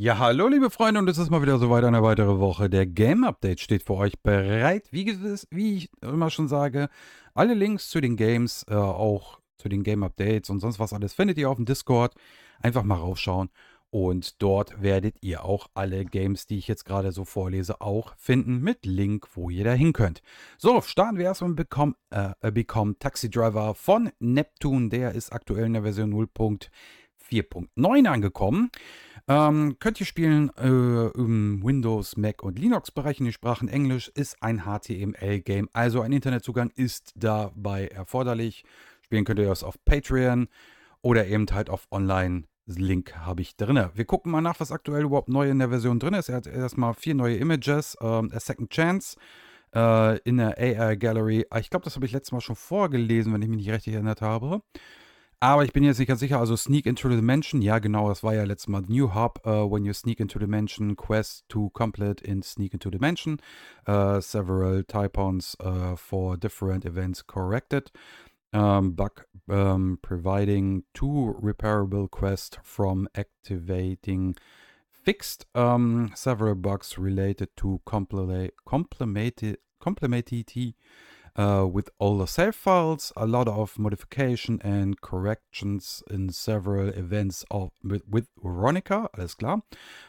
Ja, hallo liebe Freunde und es ist mal wieder soweit eine weitere Woche. Der Game Update steht für euch bereit. Wie, wie ich immer schon sage, alle Links zu den Games, äh, auch zu den Game Updates und sonst was alles findet ihr auf dem Discord. Einfach mal raufschauen und dort werdet ihr auch alle Games, die ich jetzt gerade so vorlese, auch finden mit Link, wo ihr da hin könnt. So, starten wir erstmal mit Become, äh, Become Taxi Driver von Neptune. Der ist aktuell in der Version 0.4.9 angekommen. Ähm, könnt ihr spielen äh, im Windows, Mac und Linux-Bereich in den Sprachen Englisch ist ein HTML-Game. Also ein Internetzugang ist dabei erforderlich. Spielen könnt ihr das auf Patreon oder eben halt auf Online. Link habe ich drin. Wir gucken mal nach, was aktuell überhaupt neu in der Version drin ist. Er hat erstmal vier neue Images, ähm, A Second Chance äh, in der AI Gallery. Ah, ich glaube, das habe ich letztes Mal schon vorgelesen, wenn ich mich nicht richtig erinnert habe. Aber ich bin jetzt nicht ganz sicher. Also Sneak into the Dimension, ja genau, das war ja letztes Mal New Hub. Uh, when you sneak into Dimension, Quest to complete in Sneak into Dimension. Uh, äh, several typons uh, äh, for different events corrected. Um, bug um, providing two repairable quests from activating fixed. Um, several bugs related to complementarity uh, with all the save files, a lot of modification and corrections in several events of, with, with Veronica, alles klar.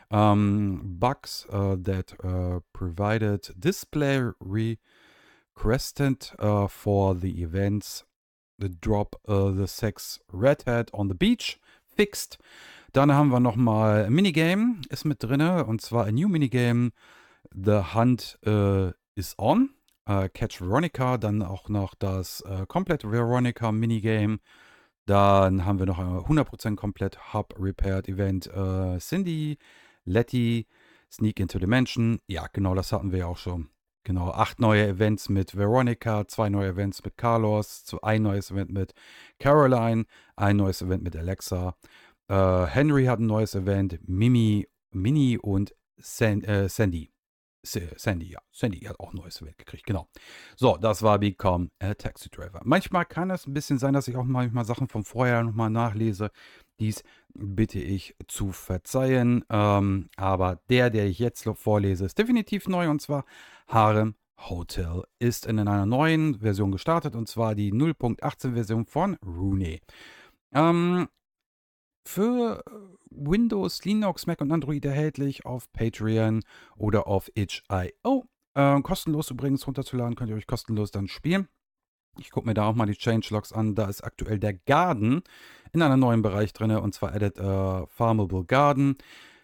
Um, bugs uh, that uh, provided display requested uh, for the events, the drop uh, the sex red hat on the beach, fixed. Dann haben wir nochmal Minigame, ist mit drinne und zwar ein New Minigame, The Hunt äh, is on. äh, Catch Veronica, dann auch noch das äh, Komplett Veronica Minigame. Dann haben wir noch ein 100% komplett Hub Repaired Event äh, Cindy, Letty, Sneak into Dimension. Ja, genau, das hatten wir ja auch schon. Genau, acht neue Events mit Veronica, zwei neue Events mit Carlos, ein neues Event mit Caroline, ein neues Event mit Alexa. Äh, Henry hat ein neues Event, Mimi, Mini und San, äh, Sandy. Sandy, ja. Sandy hat auch ein neues Welt gekriegt, genau. So, das war Become a Taxi Driver. Manchmal kann es ein bisschen sein, dass ich auch manchmal Sachen von vorher nochmal nachlese. Dies bitte ich zu verzeihen. Ähm, aber der, der ich jetzt vorlese, ist definitiv neu und zwar Harem Hotel ist in einer neuen Version gestartet und zwar die 0.18 Version von Rooney. Ähm, für Windows, Linux, Mac und Android erhältlich, auf Patreon oder auf itch.io. Äh, kostenlos übrigens runterzuladen, könnt ihr euch kostenlos dann spielen. Ich gucke mir da auch mal die Changelogs an. Da ist aktuell der Garden in einem neuen Bereich drin, und zwar Edit a äh, Farmable Garden.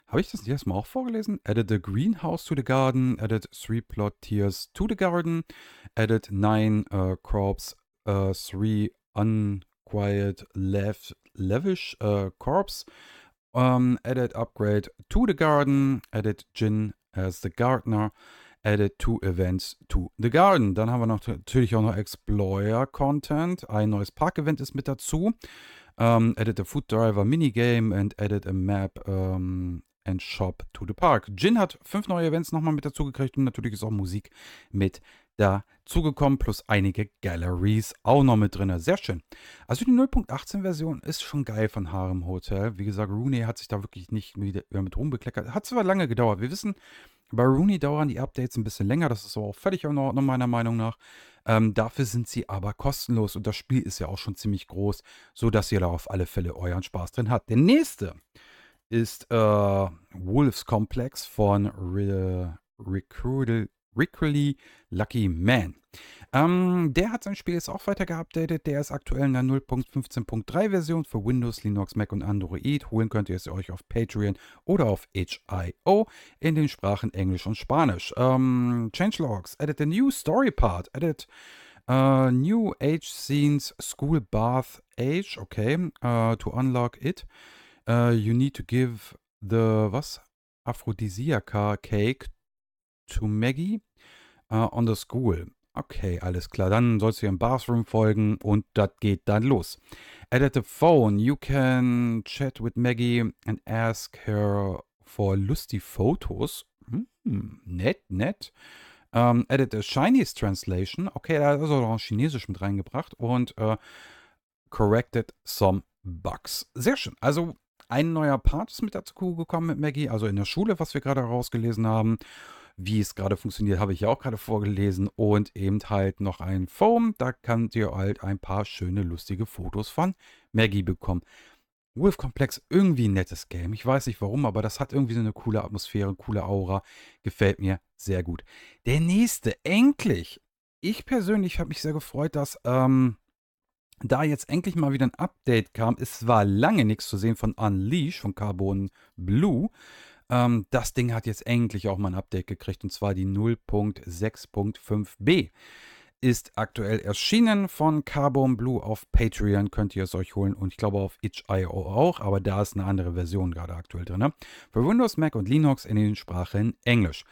Habe ich das nicht erstmal auch vorgelesen? Edit a Greenhouse to the Garden, Edit Three Plot Tiers to the Garden, Edit Nine uh, Crops, uh, Three Unquiet Left Lavish uh, Corps, um, ähm, edit upgrade to the garden. Edit Jin as the gardener. Edit two events to the garden. Dann haben wir noch, natürlich auch noch Explorer Content. Ein neues Park-Event ist mit dazu. Um, ähm, edit a food driver Minigame and edit a map um, ähm, and shop to the park. Jin hat fünf neue Events nochmal mit dazu gekriegt und natürlich ist auch Musik mit dazugekommen, plus einige Galleries auch noch mit drin. Sehr schön. Also die 0.18-Version ist schon geil von Harem Hotel. Wie gesagt, Rooney hat sich da wirklich nicht mit, mit rumbekleckert. Hat zwar lange gedauert. Wir wissen, bei Rooney dauern die Updates ein bisschen länger. Das ist aber auch völlig in Ordnung, meiner Meinung nach. Ähm, dafür sind sie aber kostenlos und das Spiel ist ja auch schon ziemlich groß, sodass ihr da auf alle Fälle euren Spaß drin habt. Der nächste ist äh, Wolves Complex von Re Recruital Rickley Lucky Man. Ähm, der hat sein Spiel jetzt auch weiter geupdatet. Der ist aktuell in der 0.15.3 Version für Windows, Linux, Mac und Android. Holen könnt ihr es euch auf Patreon oder auf HIO in den Sprachen Englisch und Spanisch. Ähm, Changelogs, edit the new story part, edit uh, new age scenes, school bath age, okay, uh, to unlock it. Uh, you need to give the, was? Aphrodisiaka Cake to Maggie. Uh, on the School. Okay, alles klar. Dann sollst du ihrem Bathroom folgen und das geht dann los. At the phone, you can chat with Maggie and ask her for lusty photos. Hm, nett, nett. Um, ähm, edit a Chinese translation. Okay, da ist also auch Chinesisch mit reingebracht. Und uh, corrected some bugs. Sehr schön. Also ein neuer Part ist mit dazu gekommen mit Maggie. Also in der Schule, was wir gerade herausgelesen haben. Wie es gerade funktioniert, habe ich ja auch gerade vorgelesen. Und eben halt noch ein Foam. Da könnt ihr halt ein paar schöne, lustige Fotos von Maggie bekommen. Wolf Complex, irgendwie ein nettes Game. Ich weiß nicht warum, aber das hat irgendwie so eine coole Atmosphäre, coole Aura. Gefällt mir sehr gut. Der nächste, endlich. Ich persönlich habe mich sehr gefreut, dass ähm, da jetzt endlich mal wieder ein Update kam. Es war lange nichts zu sehen von Unleash, von Carbon Blue. Ähm, das Ding hat jetzt endlich auch mal ein Update gekriegt und zwar die 0.6.5b. Ist aktuell erschienen von Carbon Blue auf Patreon, könnt ihr es euch holen und ich glaube auf itch.io auch, aber da ist eine andere Version gerade aktuell drin. Ne? Für Windows, Mac und Linux in den Sprachen Englisch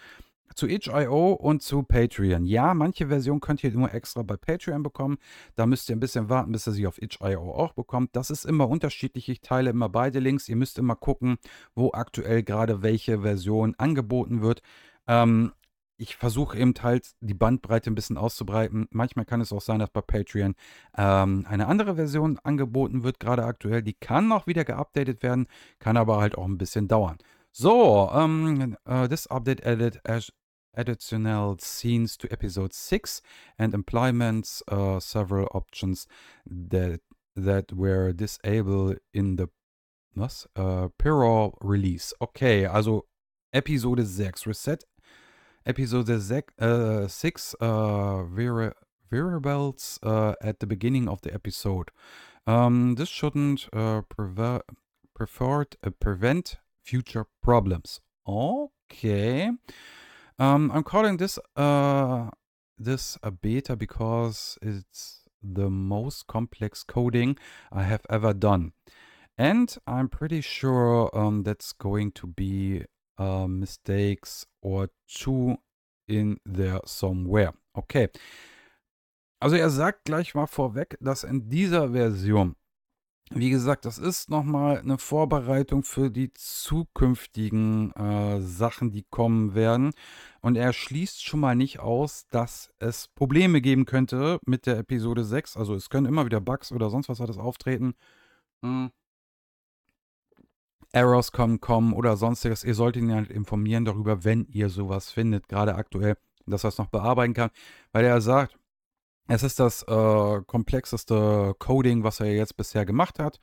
zu itch.io und zu Patreon. Ja, manche Version könnt ihr nur extra bei Patreon bekommen. Da müsst ihr ein bisschen warten, bis ihr sie auf itch.io auch bekommt. Das ist immer unterschiedlich. Ich teile immer beide Links. Ihr müsst immer gucken, wo aktuell gerade welche Version angeboten wird. Ähm, ich versuche eben halt die Bandbreite ein bisschen auszubreiten. Manchmal kann es auch sein, dass bei Patreon ähm, eine andere Version angeboten wird, gerade aktuell. Die kann auch wieder geupdatet werden, kann aber halt auch ein bisschen dauern. So, ähm, äh, this update added as additional scenes to episode 6 and employments uh, several options that that were disabled in the was, uh, Pyro Release. Okay, also Episode 6 Reset. Episode 6, uh, six uh, variables uh, at the beginning of the episode. Um, this shouldn't uh, preferred, uh, prevent future problems. Okay. Um, I'm calling this uh, this a beta because it's the most complex coding I have ever done. And I'm pretty sure um, that's going to be uh, mistakes or two in there somewhere. Okay. Also er sagt gleich mal vorweg, dass in dieser Version wie gesagt, das ist nochmal eine Vorbereitung für die zukünftigen äh, Sachen, die kommen werden. Und er schließt schon mal nicht aus, dass es Probleme geben könnte mit der Episode 6. Also es können immer wieder Bugs oder sonst was hat auftreten. Hm. Errors kommen, kommen oder sonstiges. Ihr solltet ihn halt informieren darüber, wenn ihr sowas findet, gerade aktuell, dass er es noch bearbeiten kann. Weil er sagt, es ist das äh, komplexeste Coding, was er jetzt bisher gemacht hat.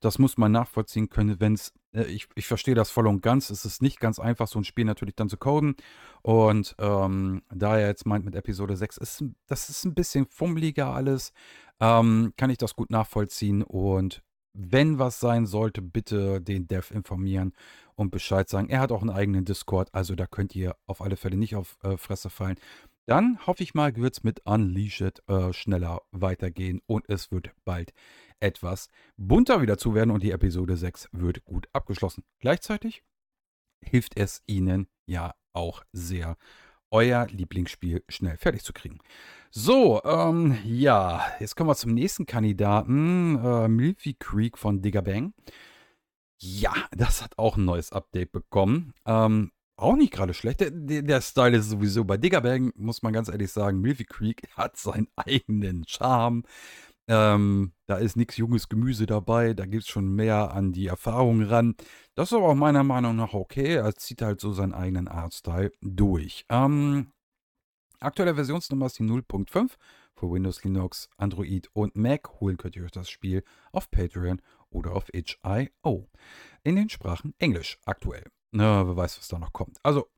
Das muss man nachvollziehen können, wenn es, äh, ich, ich verstehe das voll und ganz, es ist nicht ganz einfach, so ein Spiel natürlich dann zu coden. Und ähm, da er jetzt meint mit Episode 6, ist, das ist ein bisschen fummeliger alles, ähm, kann ich das gut nachvollziehen. Und wenn was sein sollte, bitte den Dev informieren und Bescheid sagen. Er hat auch einen eigenen Discord, also da könnt ihr auf alle Fälle nicht auf äh, Fresse fallen. Dann hoffe ich mal, wird es mit Unleashed äh, schneller weitergehen und es wird bald etwas bunter wieder zu werden und die Episode 6 wird gut abgeschlossen. Gleichzeitig hilft es Ihnen ja auch sehr, euer Lieblingsspiel schnell fertig zu kriegen. So, ähm, ja, jetzt kommen wir zum nächsten Kandidaten, äh, Milky Creek von Digger Bang. Ja, das hat auch ein neues Update bekommen. Ähm, auch nicht gerade schlecht. Der, der, Style ist sowieso bei Diggerbergen, muss man ganz ehrlich sagen, Milky Creek hat seinen eigenen Charme. Ähm, da ist nichts junges Gemüse dabei, da gibt es schon mehr an die Erfahrung ran. Das ist aber auch meiner Meinung nach okay. Er zieht halt so seinen eigenen Artstyle durch. Ähm, aktuelle Versionsnummer ist die 0.5 für Windows, Linux, Android und Mac. Holen könnt ihr euch das Spiel auf Patreon oder auf itch.io. In den Sprachen Englisch aktuell. Na, wer weiß, was da noch kommt. Also,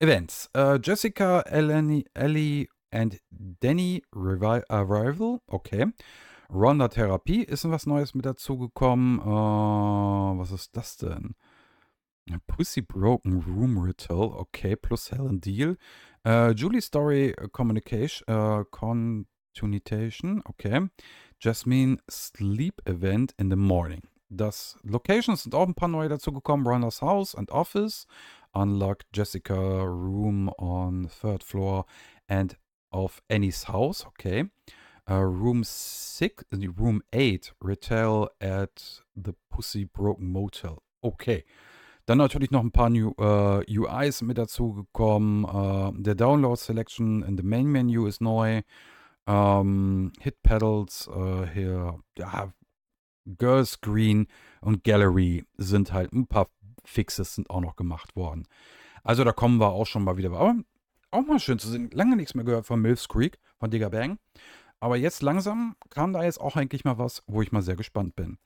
Events. Uh, Jessica, Eleni, Ellie and Danny Revi Arrival. Äh, okay. Ronda Therapie ist was Neues mit dazugekommen. Uh, was ist das denn? Pussy Broken Room Ritual. Okay. Plus Helen Deal. Uh, Julie Story Communication. Uh, Continuation. Okay. Jasmine Sleep Event in the Morning dass Locations sind auch ein paar neue dazugekommen. Runners House and Office, Unlock Jessica Room on Third Floor and of Annie's House, okay. Uh, room 6, äh, Room 8, Retail at the Pussy Broken Motel, okay. Dann natürlich noch ein paar New, uh, äh, UIs mit dazugekommen. Uh, der Download Selection in the Main Menu ist neu. Um, ähm, Hit Pedals, hier, ja, Girls Green und Gallery sind halt ein paar Fixes sind auch noch gemacht worden. Also da kommen wir auch schon mal wieder. Aber auch mal schön zu sehen. Lange nichts mehr gehört von Milfs Creek, von Digger Bang. Aber jetzt langsam kam da jetzt auch eigentlich mal was, wo ich mal sehr gespannt bin.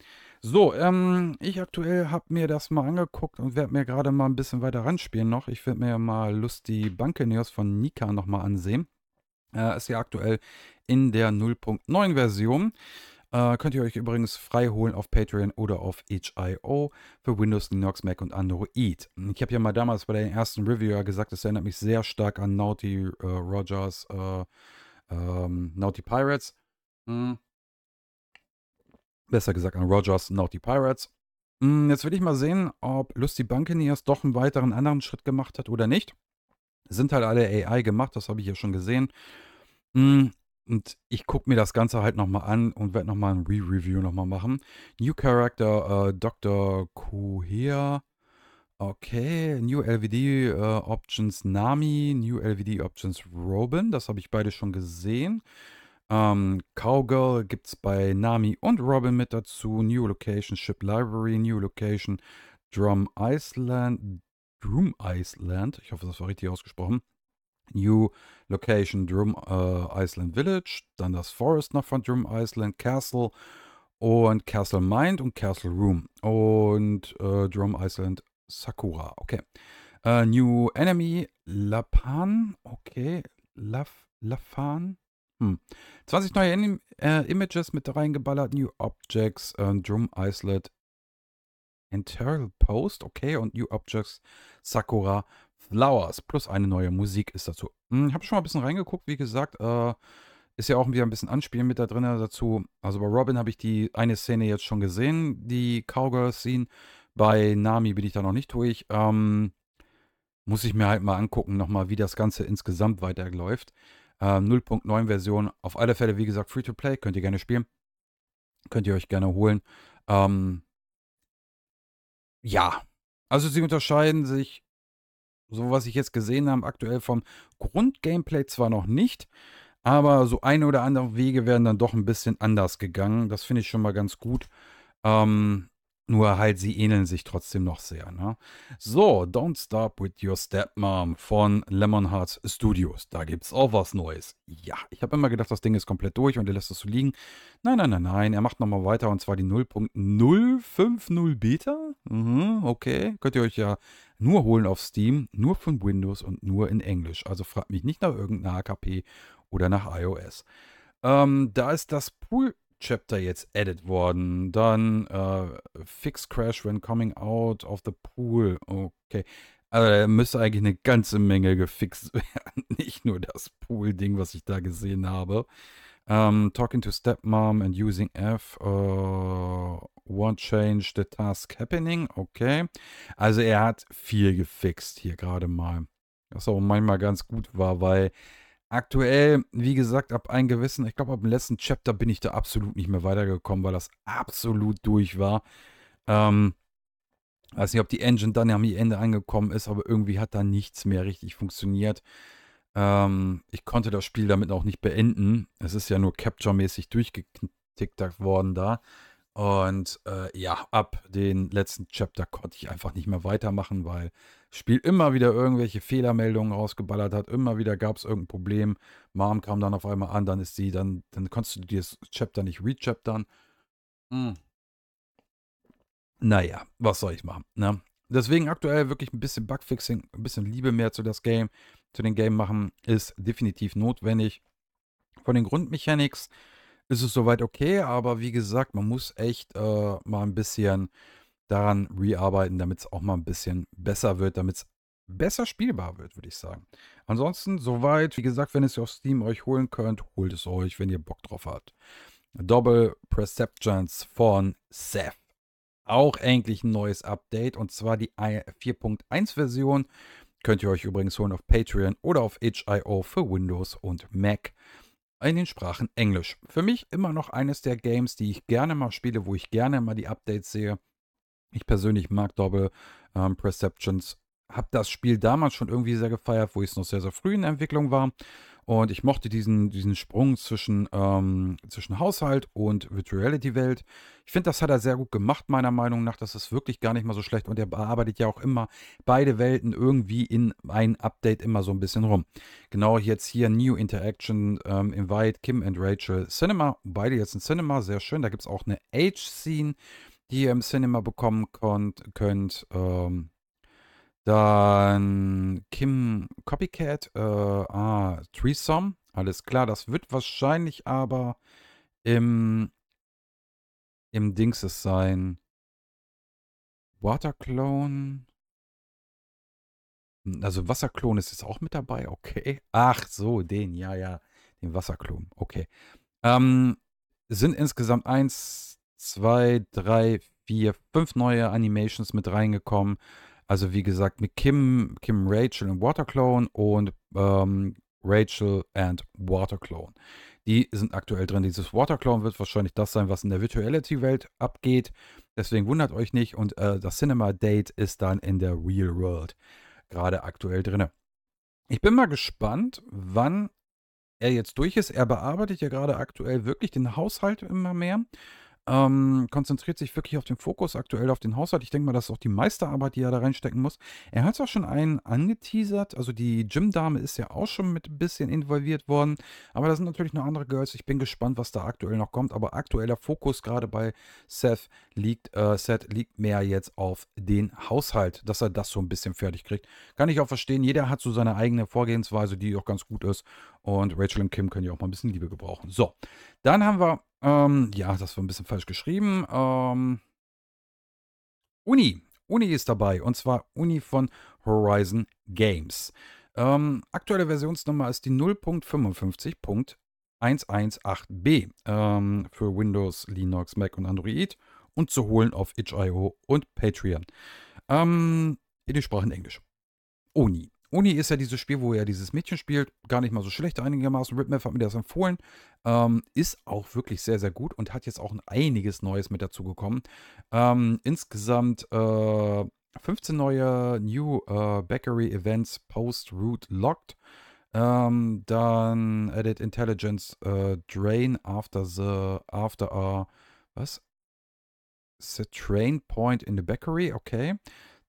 So, ähm, ich aktuell habe mir das mal angeguckt und werde mir gerade mal ein bisschen weiter ranspielen noch. Ich werde mir mal Lust die Bankeneos von Nika nochmal ansehen. Äh, ist ja aktuell in der 0.9 Version. Äh, könnt ihr euch übrigens frei holen auf Patreon oder auf HIO für Windows, Linux, Mac und Android. Ich habe ja mal damals bei den ersten Reviewer gesagt, es erinnert mich sehr stark an Naughty äh, Rogers, äh, ähm, Naughty Pirates. Hm. Besser gesagt an Rogers, Naughty Pirates. Hm, jetzt will ich mal sehen, ob Lusty Buccaneers doch einen weiteren anderen Schritt gemacht hat oder nicht. Sind halt alle AI gemacht, das habe ich ja schon gesehen. Hm, und ich gucke mir das Ganze halt nochmal an und werde nochmal ein Re-Review nochmal machen. New Character äh, Dr. Kohea. Okay, New LVD äh, Options Nami, New LVD Options Robin, das habe ich beide schon gesehen. Ähm, Cowgirl gibt es bei Nami und Robin mit dazu. New Location Ship Library, New Location Drum Island, Drum Island, ich hoffe, das war richtig ausgesprochen. New Location Drum äh, Island Village, dann das Forest noch von Drum Island, Castle und Castle Mind und Castle Room und äh, Drum Island Sakura. Okay. Äh, New Enemy Lapan. Okay. Laf, Lafan. Hm. 20 neue In äh, Images mit reingeballert. New Objects. Äh, Drum Island Interl Post. Okay. Und New Objects Sakura Flowers. Plus eine neue Musik ist dazu. Hm, ich habe schon mal ein bisschen reingeguckt, wie gesagt. Äh, ist ja auch wieder ein bisschen Anspielen mit da drin äh, dazu. Also bei Robin habe ich die eine Szene jetzt schon gesehen, die Cowgirl-Scene. Bei Nami bin ich da noch nicht durch. Ähm, muss ich mir halt mal angucken, nochmal, wie das Ganze insgesamt weiterläuft. Ähm, 0.9 Version. Auf alle Fälle, wie gesagt, free to play. Könnt ihr gerne spielen. Könnt ihr euch gerne holen. Ähm, ja. Also sie unterscheiden sich so was ich jetzt gesehen habe, aktuell vom Grundgameplay zwar noch nicht, aber so eine oder andere Wege werden dann doch ein bisschen anders gegangen. Das finde ich schon mal ganz gut. Ähm, nur halt, sie ähneln sich trotzdem noch sehr. Ne? So, Don't Stop With Your Stepmom von Lemon Hearts Studios. Da gibt es auch was Neues. Ja, ich habe immer gedacht, das Ding ist komplett durch und er lässt es so liegen. Nein, nein, nein, nein. Er macht nochmal weiter und zwar die 0.050 Beta. Mhm, okay, könnt ihr euch ja nur holen auf Steam, nur von Windows und nur in Englisch. Also fragt mich nicht nach irgendeiner AKP oder nach iOS. Ähm, da ist das Pool Chapter jetzt edit worden. Dann äh, Fix Crash when coming out of the pool. Okay. Also da müsste eigentlich eine ganze Menge gefixt werden. Nicht nur das Pool-Ding, was ich da gesehen habe. Um, ähm, talking to stepmom and using F uh, won't change the task happening. Okay. Also er hat viel gefixt hier gerade mal. Was auch manchmal ganz gut war, weil aktuell, wie gesagt, ab einem gewissen, ich glaube, ab dem letzten Chapter bin ich da absolut nicht mehr weitergekommen, weil das absolut durch war. Ähm, weiß nicht, ob die Engine dann am Ende angekommen ist, aber irgendwie hat da nichts mehr richtig funktioniert. Ähm, ich konnte das Spiel damit auch nicht beenden. Es ist ja nur capture-mäßig durchgetickt worden da. Und äh, ja, ab den letzten Chapter konnte ich einfach nicht mehr weitermachen, weil das Spiel immer wieder irgendwelche Fehlermeldungen rausgeballert hat. Immer wieder gab es irgendein Problem. Mom kam dann auf einmal an, dann ist sie, dann, dann konntest du dieses Chapter nicht rechaptern. Hm. Naja, was soll ich machen? Ne? Deswegen aktuell wirklich ein bisschen Bugfixing, ein bisschen Liebe mehr zu das Game zu den Game machen, ist definitiv notwendig. Von den Grundmechanics ist es soweit okay, aber wie gesagt, man muss echt äh, mal ein bisschen daran rearbeiten, damit es auch mal ein bisschen besser wird, damit es besser spielbar wird, würde ich sagen. Ansonsten, soweit, wie gesagt, wenn ihr es auf Steam euch holen könnt, holt es euch, wenn ihr Bock drauf habt. Double Perceptions von Seth. Auch eigentlich ein neues Update und zwar die 4.1 Version Könnt ihr euch übrigens holen auf Patreon oder auf HIO für Windows und Mac in den Sprachen Englisch. Für mich immer noch eines der Games, die ich gerne mal spiele, wo ich gerne mal die Updates sehe. Ich persönlich mag Double ähm, Perceptions habe das Spiel damals schon irgendwie sehr gefeiert, wo ich es noch sehr, sehr früh in der Entwicklung war. Und ich mochte diesen, diesen Sprung zwischen, ähm, zwischen Haushalt und Virtual Reality Welt. Ich finde, das hat er sehr gut gemacht, meiner Meinung nach. Das ist wirklich gar nicht mal so schlecht. Und er bearbeitet ja auch immer beide Welten irgendwie in ein Update immer so ein bisschen rum. Genau jetzt hier New Interaction, ähm, Invite, Kim and Rachel Cinema. Beide jetzt in Cinema, sehr schön. Da gibt es auch eine Age-Scene, die ihr im Cinema bekommen könnt. könnt ähm, dann Kim Copycat, äh, ah, Threesome, alles klar. Das wird wahrscheinlich aber im, im Dingses sein. Waterclone. Hm, also Wasserklon ist jetzt auch mit dabei, okay. Ach so, den, ja, ja. Den Wasserklon, okay. Ähm, sind insgesamt 1, 2, 3, 4, 5 neue Animations mit reingekommen. Also wie gesagt, mit Kim, Kim Rachel und Waterclone und ähm, Rachel and Waterclone. Die sind aktuell drin. Dieses Waterclone wird wahrscheinlich das sein, was in der Virtuality-Welt abgeht. Deswegen wundert euch nicht. Und äh, das Cinema-Date ist dann in der Real World gerade aktuell drin. Ich bin mal gespannt, wann er jetzt durch ist. Er bearbeitet ja gerade aktuell wirklich den Haushalt immer mehr ähm, konzentriert sich wirklich auf den Fokus aktuell auf den Haushalt. Ich denke mal, das ist auch die Meisterarbeit, die er da reinstecken muss. Er hat es auch schon einen angeteasert. Also die Gym-Dame ist ja auch schon mit ein bisschen involviert worden. Aber da sind natürlich noch andere Girls. Ich bin gespannt, was da aktuell noch kommt. Aber aktueller Fokus gerade bei Seth liegt, äh, Seth liegt mehr jetzt auf den Haushalt, dass er das so ein bisschen fertig kriegt. Kann ich auch verstehen. Jeder hat so seine eigene Vorgehensweise, die auch ganz gut ist. Und Rachel und Kim können ja auch mal ein bisschen Liebe gebrauchen. So, dann haben wir ähm, ja, das war ein bisschen falsch geschrieben. Ähm, Uni. Uni ist dabei. Und zwar Uni von Horizon Games. Ähm, aktuelle Versionsnummer ist die 0.55.118b ähm, für Windows, Linux, Mac und Android und zu holen auf itch.io und Patreon. Ähm, in den Sprachen Englisch. Uni. Uni ist ja dieses Spiel, wo er dieses Mädchen spielt, gar nicht mal so schlecht einigermaßen. Ripmap hat mir das empfohlen. Ähm, ist auch wirklich sehr, sehr gut und hat jetzt auch einiges Neues mit dazu gekommen. Ähm, insgesamt äh, 15 neue New äh, Bakery Events post route Locked. Ähm, dann Edit Intelligence äh, Drain after the after a was? The train point in the bakery, okay.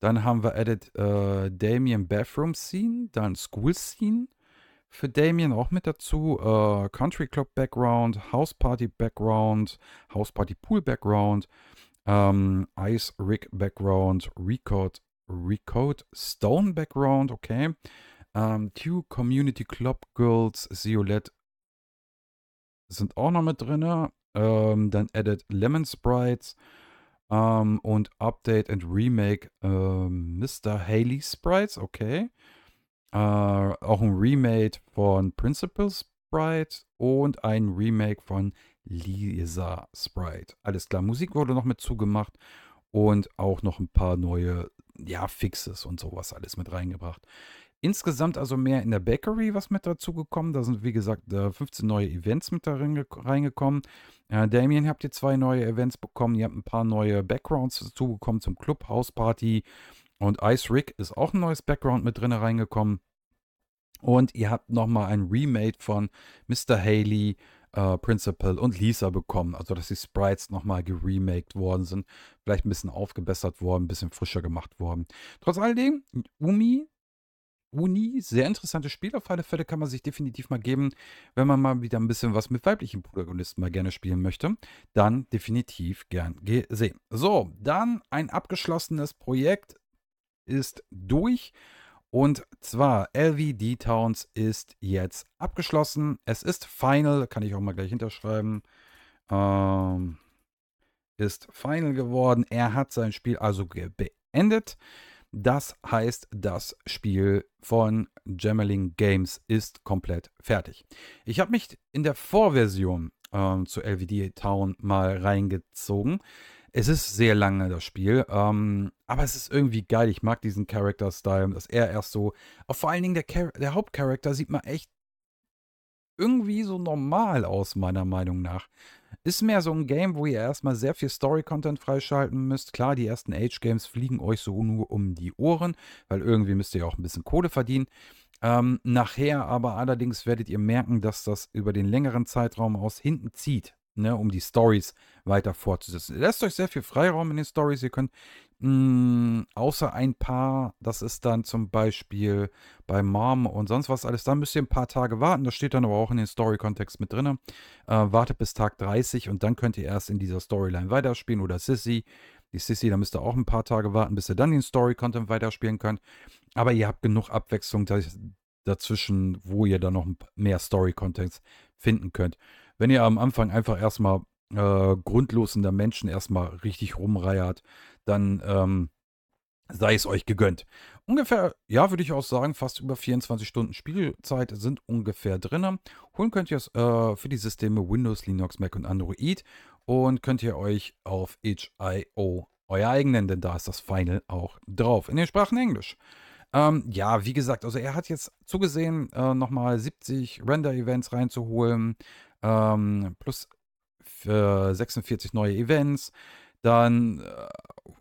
Dann haben wir added äh, Damien Bathroom Scene, dann School Scene für Damien auch mit dazu. Äh, Country Club Background, House Party Background, House Party Pool Background, ähm, Ice Rig Background, Record, Record Stone Background, okay. Ähm, Q Community Club Girls, Violet sind auch noch mit drin. Ähm, dann added Lemon Sprites. Ähm, und Update and Remake äh, Mr. Haley Sprites, okay. Äh, auch ein Remake von Principal Sprite und ein Remake von Lisa Sprite. Alles klar, Musik wurde noch mit zugemacht und auch noch ein paar neue, ja, Fixes und sowas alles mit reingebracht. Insgesamt also mehr in der Bakery was mit dazu gekommen. Da sind, wie gesagt, 15 neue Events mit da reingekommen. Äh, Damien, habt ihr zwei neue Events bekommen. Ihr habt ein paar neue Backgrounds dazu bekommen zum Club, Party. Und Ice Rick ist auch ein neues Background mit drin reingekommen. Und ihr habt nochmal ein Remake von Mr. Haley, äh, Principal und Lisa bekommen. Also, dass die Sprites nochmal geremaked worden sind. Vielleicht ein bisschen aufgebessert worden, ein bisschen frischer gemacht worden. Trotz alledem, Umi Uni. Sehr interessante Fälle kann man sich definitiv mal geben, wenn man mal wieder ein bisschen was mit weiblichen Protagonisten mal gerne spielen möchte. Dann definitiv gern gesehen. So, dann ein abgeschlossenes Projekt ist durch. Und zwar LVD Towns ist jetzt abgeschlossen. Es ist final, kann ich auch mal gleich hinterschreiben. Ähm, ist final geworden. Er hat sein Spiel also beendet. Das heißt, das Spiel von Jammering Games ist komplett fertig. Ich habe mich in der Vorversion ähm, zu LVD Town mal reingezogen. Es ist sehr lange das Spiel, ähm, aber es ist irgendwie geil. Ich mag diesen Character-Style, dass er erst so, auch vor allen Dingen der, Char der Hauptcharakter sieht man echt irgendwie so normal aus, meiner Meinung nach. Ist mehr so ein Game, wo ihr erstmal sehr viel Story-Content freischalten müsst. Klar, die ersten Age-Games fliegen euch so nur um die Ohren, weil irgendwie müsst ihr auch ein bisschen Kohle verdienen. Ähm, nachher aber allerdings werdet ihr merken, dass das über den längeren Zeitraum aus hinten zieht, ne, um die Stories weiter fortzusetzen. Ihr lässt euch sehr viel Freiraum in den Stories. Ihr könnt Mh, hm, außer ein paar, das ist dann zum Beispiel bei Mom und sonst was alles, da müsst ihr ein paar Tage warten. Das steht dann aber auch in den Story-Kontext mit drin. Äh, wartet bis Tag 30 und dann könnt ihr erst in dieser Storyline weiterspielen oder Sissy. Die Sissy, da müsst ihr auch ein paar Tage warten, bis ihr dann den Story-Content weiterspielen könnt. Aber ihr habt genug Abwechslung dazwischen, wo ihr dann noch mehr Story-Contents finden könnt. Wenn ihr am Anfang einfach erstmal äh, grundlos Menschen erstmal richtig rumreiert, dann ähm, sei es euch gegönnt. Ungefähr, ja, würde ich auch sagen, fast über 24 Stunden Spielzeit sind ungefähr drin. Holen könnt ihr es äh, für die Systeme Windows, Linux, Mac und Android und könnt ihr euch auf HIO euer eigenen, denn da ist das Final auch drauf. In den Sprachen Englisch. Ähm, ja, wie gesagt, also er hat jetzt zugesehen, äh, nochmal 70 Render-Events reinzuholen, ähm, plus 46 neue Events, dann äh,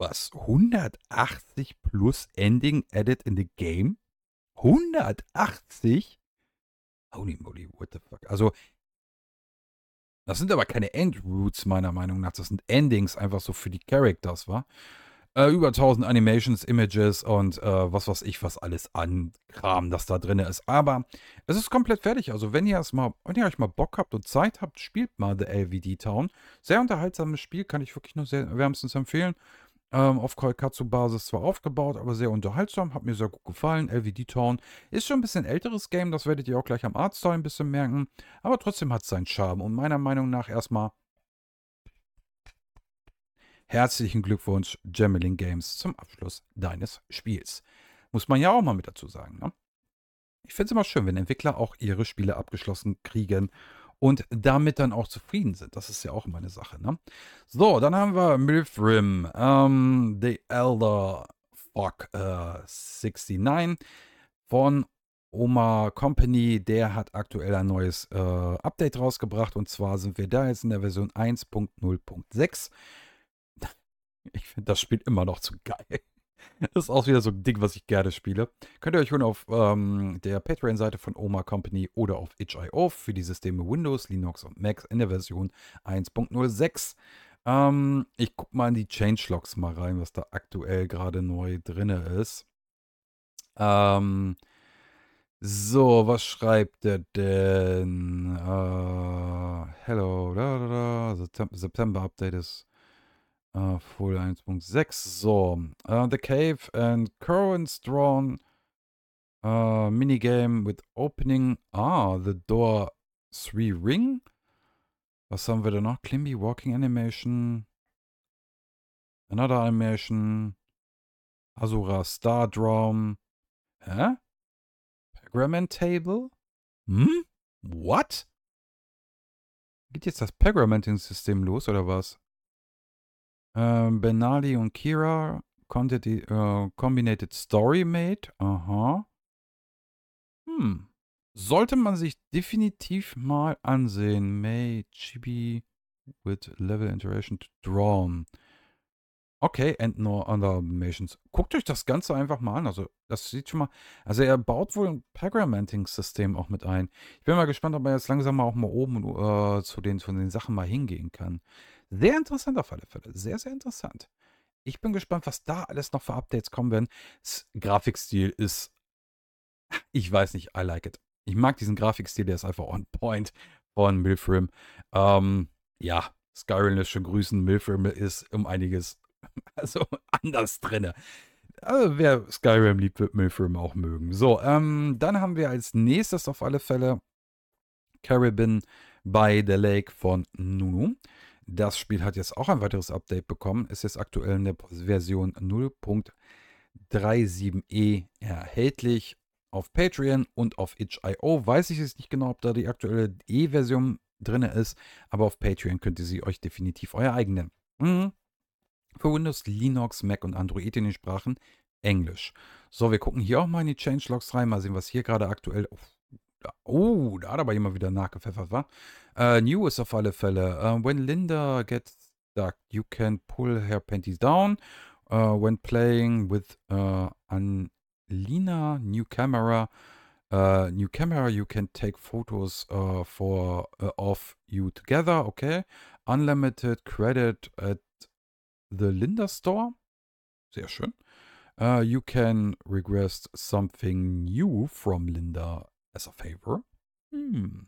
was 180 plus Ending added in the game. 180? Holy moly, what the fuck? Also das sind aber keine Endroots, meiner Meinung nach, das sind Endings einfach so für die Characters, wa? Äh, über 1000 Animations, Images und äh, was weiß ich, was alles an Kram, das da drin ist. Aber es ist komplett fertig. Also, wenn ihr es mal, wenn ihr euch mal Bock habt und Zeit habt, spielt mal The LVD Town. Sehr unterhaltsames Spiel, kann ich wirklich nur sehr wärmstens empfehlen. Ähm, auf Koikatsu-Basis zwar aufgebaut, aber sehr unterhaltsam, hat mir sehr gut gefallen. LVD Town ist schon ein bisschen älteres Game, das werdet ihr auch gleich am Artstyle ein bisschen merken, aber trotzdem hat es seinen Charme und meiner Meinung nach erstmal Herzlichen Glückwunsch, Gemmeling Games, zum Abschluss deines Spiels. Muss man ja auch mal mit dazu sagen. Ne? Ich finde es immer schön, wenn Entwickler auch ihre Spiele abgeschlossen kriegen und damit dann auch zufrieden sind. Das ist ja auch immer eine Sache. Ne? So, dann haben wir Milfrim, ähm, The Elder Fuck äh, 69 von Oma Company. Der hat aktuell ein neues äh, Update rausgebracht und zwar sind wir da jetzt in der Version 1.0.6. Ich finde das Spiel immer noch zu geil. Das ist auch wieder so ein Ding, was ich gerne spiele. Könnt ihr euch holen auf ähm, der Patreon-Seite von Oma Company oder auf itch.io für die Systeme Windows, Linux und Mac in der Version 1.06. Ähm, ich gucke mal in die Changelogs mal rein, was da aktuell gerade neu drin ist. Ähm, so, was schreibt er denn? Uh, hello, da, da, da. September Update ist äh, Folie 1.6. So, uh, The Cave and Currents Drawn. Uh, Minigame with Opening. Ah, The Door 3 Ring. Was haben wir da noch? Klimby Walking Animation. Another Animation. Azura Star Drum. Hä? Pergament Table? Hm? What? Geht jetzt das Pergamenting-System los oder was? Äh, Benali und Kira, Content, äh, Combinated Story Made. Aha. Hm. Sollte man sich definitiv mal ansehen. May Chibi with Level Interaction to Drawn. Okay, and no other missions. Guckt euch das Ganze einfach mal an. Also, das sieht schon mal. Also, er baut wohl ein Programming-System auch mit ein. Ich bin mal gespannt, ob er jetzt langsam mal auch mal oben äh, zu, den, zu den Sachen mal hingehen kann. Sehr interessant auf alle Fälle. Sehr, sehr interessant. Ich bin gespannt, was da alles noch für Updates kommen werden. Das Grafikstil ist, ich weiß nicht, I like it. Ich mag diesen Grafikstil, der ist einfach on point von Milfrim. Ähm, ja, Skyrim lässt schon grüßen. Milfrim ist um einiges also anders drin. Also wer Skyrim liebt, wird Milfrim auch mögen. So, ähm, dann haben wir als nächstes auf alle Fälle Caribbean by the Lake von Nunu. Das Spiel hat jetzt auch ein weiteres Update bekommen, Es ist aktuell in der Version 0.37e erhältlich auf Patreon und auf itch.io. Weiß ich jetzt nicht genau, ob da die aktuelle E-Version drin ist, aber auf Patreon könnt ihr sie euch definitiv euer eigenen. Mhm. Für Windows, Linux, Mac und Android in den Sprachen Englisch. So, wir gucken hier auch mal in die Changelogs rein, mal sehen, was hier gerade aktuell. Uff Oh, da hat aber jemand wieder nachgepfeffert, wa? Uh, new ist auf alle Fälle. Uh, when Linda gets stuck, you can pull her panties down. Uh, when playing with uh, Anlina, new camera. Uh, new camera, you can take photos uh, for uh, of you together. Okay. Unlimited credit at the Linda Store. Sehr schön. you can request something new from Linda as a favor. Hmm.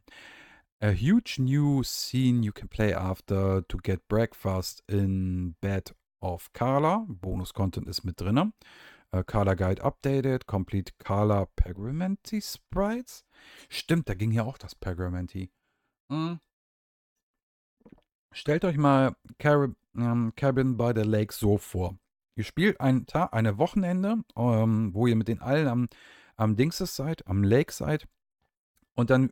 A huge new scene you can play after to get breakfast in bed of Carla. Bonus-Content ist mit drin. Uh, Carla Guide updated, complete Carla Pergramenti Sprites. Stimmt, da ging ja auch das Pergramenti. Hm. Stellt euch mal Carib ähm, Cabin by the Lake so vor. Ihr spielt ein Tag, eine Wochenende, ähm, wo ihr mit den allen am, am Dingses seid, am Lake seid und dann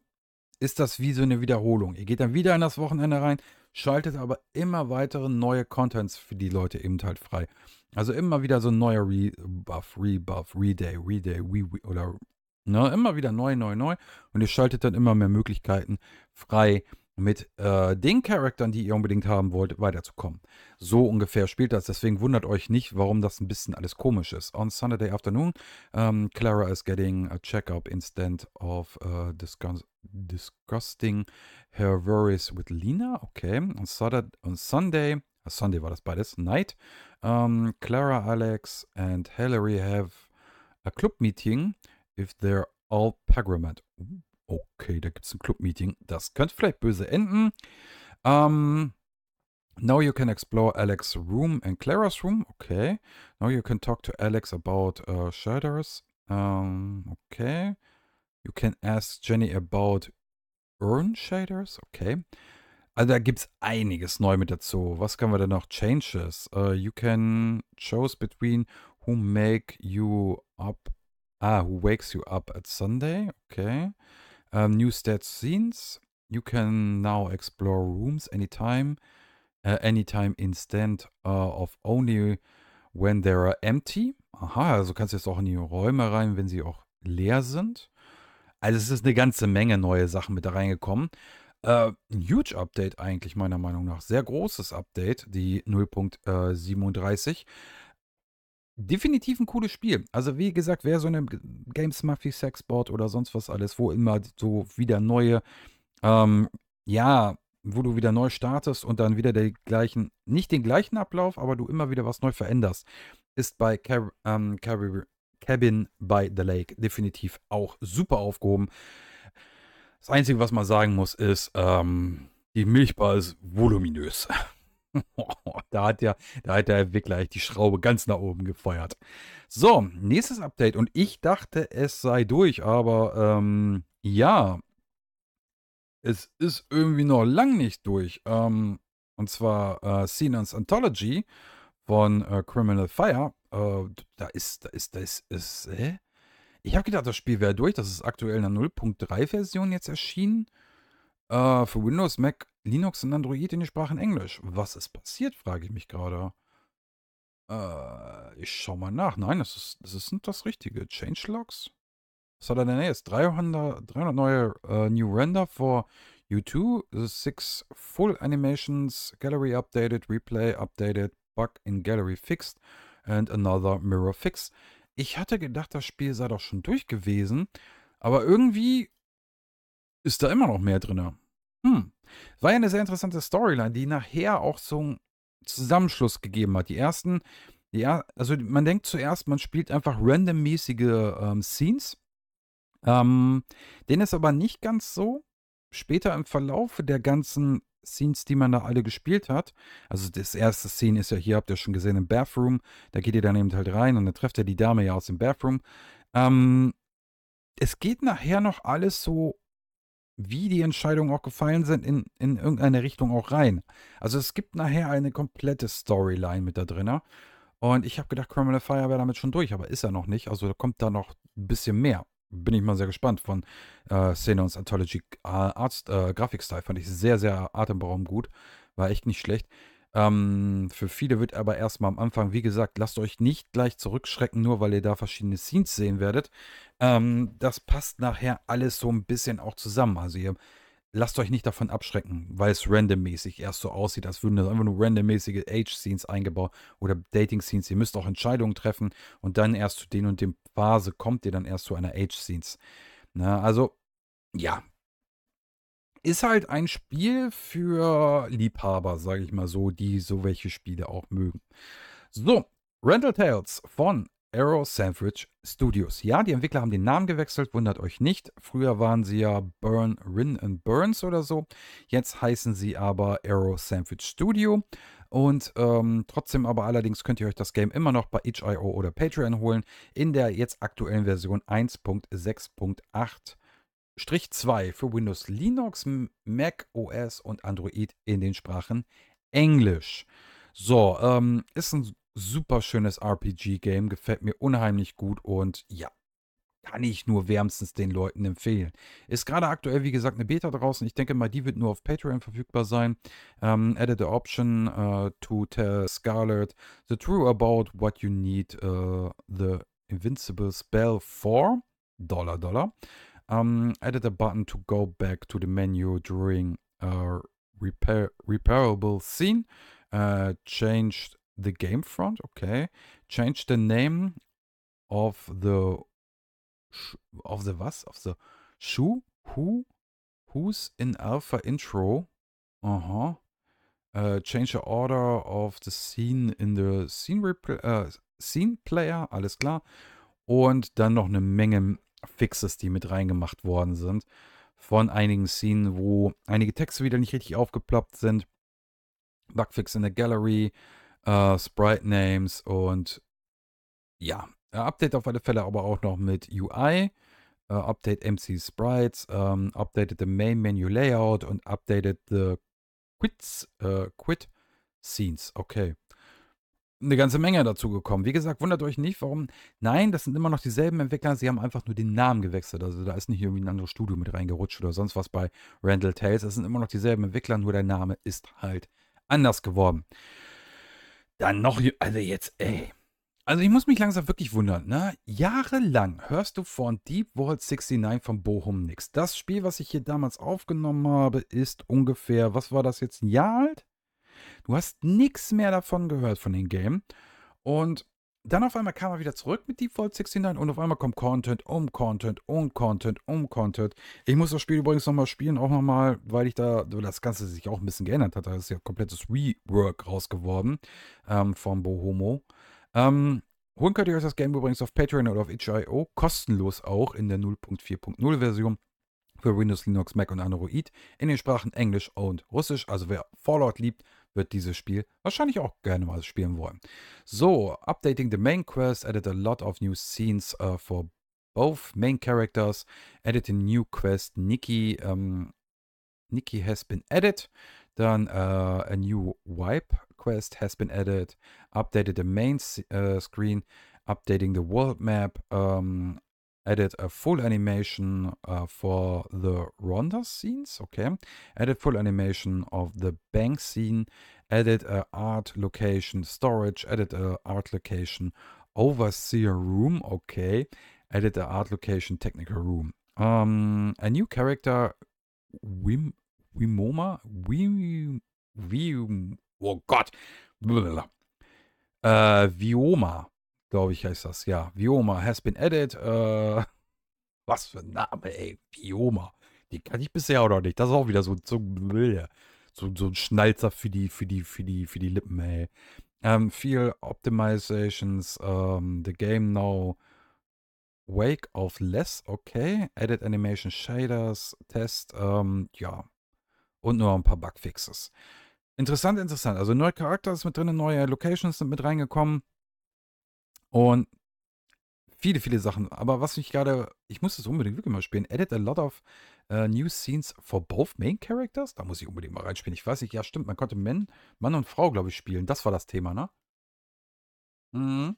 ist das wie so eine Wiederholung. Ihr geht dann wieder in das Wochenende rein, schaltet aber immer weitere neue Contents für die Leute eben halt frei. Also immer wieder so ein neuer Rebuff, Rebuff, Reday, Reday, Re, Re oder ne, immer wieder neu, neu, neu. Und ihr schaltet dann immer mehr Möglichkeiten frei, mit äh, den Charaktern, die ihr unbedingt haben wollt, weiterzukommen. So ungefähr spielt das. Deswegen wundert euch nicht, warum das ein bisschen alles komisch ist. On Sunday afternoon, um, ähm, Clara is getting a checkup instead of uh, äh, discuss discussing her worries with Lena. Okay. On, Saturday, on Sunday, uh, Sunday war das beides, night, um, ähm, Clara, Alex and Hillary have a club meeting if they're all pagrammed. Okay, da gibt es ein Club-Meeting. Das könnte vielleicht böse enden. Ähm, now you can explore Alex's room and Clara's room. Okay. Now you can talk to Alex about uh, shadows. Ähm, okay. You can ask Jenny about Urn Shaders. Okay. Also da gibt es einiges neu mit dazu. Was können wir denn noch? Changes. Uh, you can choose between who make you up. Ah, who wakes you up at Sunday. Okay. Um, ähm, new stats scenes. You can now explore rooms anytime, uh, anytime instead uh, of only when they are empty. Aha, also kannst du jetzt auch in die Räume rein, wenn sie auch leer sind. Also es ist eine ganze Menge neue Sachen mit da reingekommen. Äh, ein huge Update eigentlich meiner Meinung nach. Sehr großes Update, die 0.37. Definitiv ein cooles Spiel. Also wie gesagt, wer so eine Games Mafia Sexbot oder sonst was alles, wo immer so wieder neue, ähm, ja, wo du wieder neu startest und dann wieder den gleichen, nicht den gleichen Ablauf, aber du immer wieder was neu veränderst, ist bei Car ähm, Car Cabin by the Lake definitiv auch super aufgehoben. Das Einzige, was man sagen muss, ist, ähm, die Milchbar ist voluminös. da hat ja, da hat der Entwickler echt die Schraube ganz nach oben gefeuert. So, nächstes Update. Und ich dachte, es sei durch, aber ähm, ja, es ist irgendwie noch lang nicht durch. Ähm, und zwar äh, Sinans Anthology von äh, Criminal Fire. Äh, da ist, da ist, da ist, ist äh? Ich habe gedacht, das Spiel wäre durch. Das ist aktuell in der 0.3-Version jetzt erschienen. Äh, für Windows, Mac, Linux und Android in die Sprachen Englisch. Was ist passiert, frage ich mich gerade. Äh, ich schau mal nach. Nein, das ist, das ist nicht das Richtige. Changelogs? Was hat er denn jetzt? 300, 300 neue äh, New Render for U2, the 6 Full Animations, Gallery Updated, Replay Updated, Bug in Gallery Fixed and Another Mirror fixed. Ich hatte gedacht, das Spiel sei doch schon durch gewesen, aber irgendwie ist da immer noch mehr drin. Hm. War ja eine sehr interessante Storyline, die nachher auch so einen Zusammenschluss gegeben hat. Die ersten, ja, also man denkt zuerst, man spielt einfach randommäßige ähm, Scenes. Ähm, den ist aber nicht ganz so. Später im Verlauf der ganzen Scenes, die man da alle gespielt hat. Also das erste Szene ist ja hier, habt ihr schon gesehen, im Bathroom. Da geht ihr dann eben halt rein und dann trefft ihr die Dame ja aus dem Bathroom. Ähm, es geht nachher noch alles so wie die Entscheidungen auch gefallen sind, in, in irgendeine Richtung auch rein. Also es gibt nachher eine komplette Storyline mit da drin. Und ich habe gedacht, Criminal Fire wäre damit schon durch, aber ist er noch nicht. Also da kommt da noch ein bisschen mehr. Bin ich mal sehr gespannt von äh, Xenons Anthology äh, Arzt äh, Grafikstil. Fand ich sehr, sehr atemberaubend gut. War echt nicht schlecht. Ähm, für viele wird aber erstmal am Anfang, wie gesagt, lasst euch nicht gleich zurückschrecken, nur weil ihr da verschiedene Scenes sehen werdet. Ähm, das passt nachher alles so ein bisschen auch zusammen. Also ihr lasst euch nicht davon abschrecken, weil es randommäßig erst so aussieht, als würden das einfach nur randommäßige Age-Scenes eingebaut oder Dating-Scenes. Ihr müsst auch Entscheidungen treffen und dann erst zu den und dem Phase kommt ihr dann erst zu einer Age-Scenes. Ne, also, ja, ist halt ein Spiel für Liebhaber, sage ich mal so, die so welche Spiele auch mögen. So, Rental Tales von Arrow Sandwich Studios. Ja, die Entwickler haben den Namen gewechselt, wundert euch nicht. Früher waren sie ja Burn, Rin and Burns oder so. Jetzt heißen sie aber Arrow Sandwich Studio. Und ähm, trotzdem aber allerdings könnt ihr euch das Game immer noch bei itch.io oder Patreon holen in der jetzt aktuellen Version 1.6.8. Strich 2 für Windows, Linux, Mac OS und Android in den Sprachen Englisch. So, ähm, ist ein super schönes RPG-Game, gefällt mir unheimlich gut und ja, kann ich nur wärmstens den Leuten empfehlen. Ist gerade aktuell, wie gesagt, eine Beta draußen. Ich denke mal, die wird nur auf Patreon verfügbar sein. Ähm, added the option uh, to tell Scarlet the true about what you need uh, the invincible spell for. Dollar, Dollar. um, added a button to go back to the menu during a uh, repair repairable scene. Uh, changed the game front. Okay, changed the name of the of the was of the shoe who who's in alpha intro. Uh huh. Uh, change the order of the scene in the scene, uh, scene player, alles klar. Und dann noch eine Menge Fixes, die mit reingemacht worden sind. Von einigen Szenen, wo einige Texte wieder nicht richtig aufgeploppt sind. Bugfix in der Gallery, äh, Sprite Names und ja, äh, Update auf alle Fälle aber auch noch mit UI. Uh, äh, update MC Sprites, um, ähm, updated the main menu layout und updated the quits, uh, quit scenes. Okay, eine ganze Menge dazu gekommen. Wie gesagt, wundert euch nicht, warum. Nein, das sind immer noch dieselben Entwickler, sie haben einfach nur den Namen gewechselt. Also da ist nicht irgendwie ein anderes Studio mit reingerutscht oder sonst was bei Randall Tales. Es sind immer noch dieselben Entwickler, nur der Name ist halt anders geworden. Dann noch, also jetzt, ey. Also ich muss mich langsam wirklich wundern, ne? Jahrelang hörst du von Deep World 69 von Bochum nix. Das Spiel, was ich hier damals aufgenommen habe, ist ungefähr, was war das jetzt, ein Jahr alt? Du hast nichts mehr davon gehört von dem Game. Und dann auf einmal kam er wieder zurück mit Deep Vault 69 und auf einmal kommt Content um Content um Content um Content. Ich muss das Spiel übrigens nochmal spielen, auch nochmal, weil ich da, das Ganze sich auch ein bisschen geändert hat. Da ist ja komplettes Rework rausgeworben ähm, von Bohomo. Ähm, holen könnt ihr euch das Game übrigens auf Patreon oder auf itch.io, kostenlos auch in der 0.4.0 Version für Windows, Linux, Mac und Android in den Sprachen Englisch und Russisch. Also wer Fallout liebt, wird dieses Spiel wahrscheinlich auch gerne mal spielen wollen. So, updating the main quest added a lot of new scenes uh, for both main characters. Added a new quest. Nikki, um, Nikki has been added. Then uh, a new wipe quest has been added. Updated the main uh, screen. Updating the world map. Um, added a full animation uh, for the Ronda scenes, okay, added full animation of the bank scene, added a art location storage, added a art location overseer room, okay, added a art location technical room. Um, a new character, Wim, Wimoma, Wim, Wim, oh God, blah, blah, blah. Uh, Vioma glaube ich, heißt das. Ja, Vioma has been added. Äh, was für ein Name, ey. Vioma. Die kann ich bisher auch noch nicht. Das ist auch wieder so, so, so, so ein Schnalzer für die, für die, für die, für die Lippen, ey. Um, ähm, viel Optimizations. Um, ähm, the game now. Wake of Less, okay. Edit Animation Shaders, Test, um, ähm, ja. Und nur ein paar Bugfixes. Interessant, interessant. Also neue Charakter ist mit drin, neue Locations sind mit reingekommen. Und viele, viele Sachen. Aber was ich gerade, ich muss das unbedingt wirklich mal spielen. Edit a lot of uh, new scenes for both main characters. Da muss ich unbedingt mal reinspielen. Ich weiß nicht, ja stimmt, man konnte Men, Mann und Frau, glaube ich, spielen. Das war das Thema, ne? Mhm.